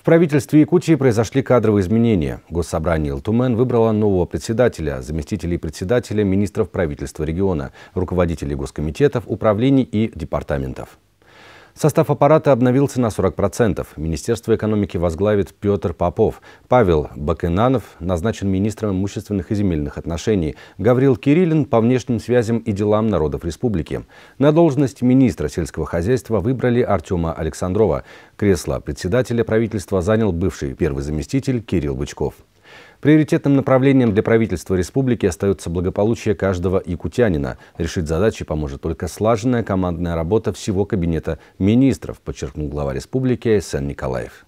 В правительстве Якутии произошли кадровые изменения. Госсобрание Алтумен выбрало нового председателя, заместителей председателя, министров правительства региона, руководителей госкомитетов, управлений и департаментов. Состав аппарата обновился на 40%. Министерство экономики возглавит Петр Попов. Павел Бакенанов назначен министром имущественных и земельных отношений. Гаврил Кириллин по внешним связям и делам народов республики. На должность министра сельского хозяйства выбрали Артема Александрова. Кресло председателя правительства занял бывший первый заместитель Кирилл Бычков. Приоритетным направлением для правительства республики остается благополучие каждого якутянина. Решить задачи поможет только слаженная командная работа всего Кабинета министров, подчеркнул глава республики Айсен Николаев.